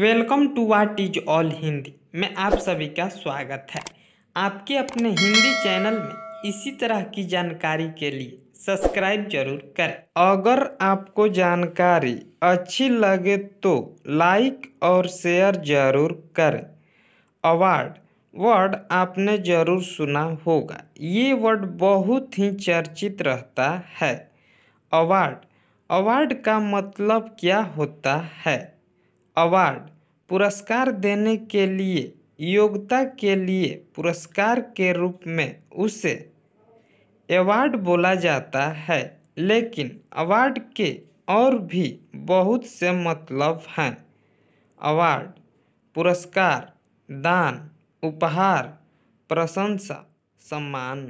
welcome to what is all Hindi में आप सभी का स्वागत है आपके अपने हिंदी चैनल में इसी तरह की जानकारी के लिए सब्सक्राइब जरूर करें अगर आपको जानकारी अच्छी लगे तो लाइक और शेयर जरूर करें अवार्ड वर्ड आपने जरूर सुना होगा ये वर्ड बहुत ही चर्चित रहता है अवार्ड अवार्ड का मतलब क्या होता है अवार्ड पुरस्कार देने के लिए योग्यता के लिए पुरस्कार के रूप में उसे एवार्ड बोला जाता है लेकिन अवार्ड के और भी बहुत से मतलब हैं अवार्ड पुरस्कार दान उपहार प्रशंसा सम्मान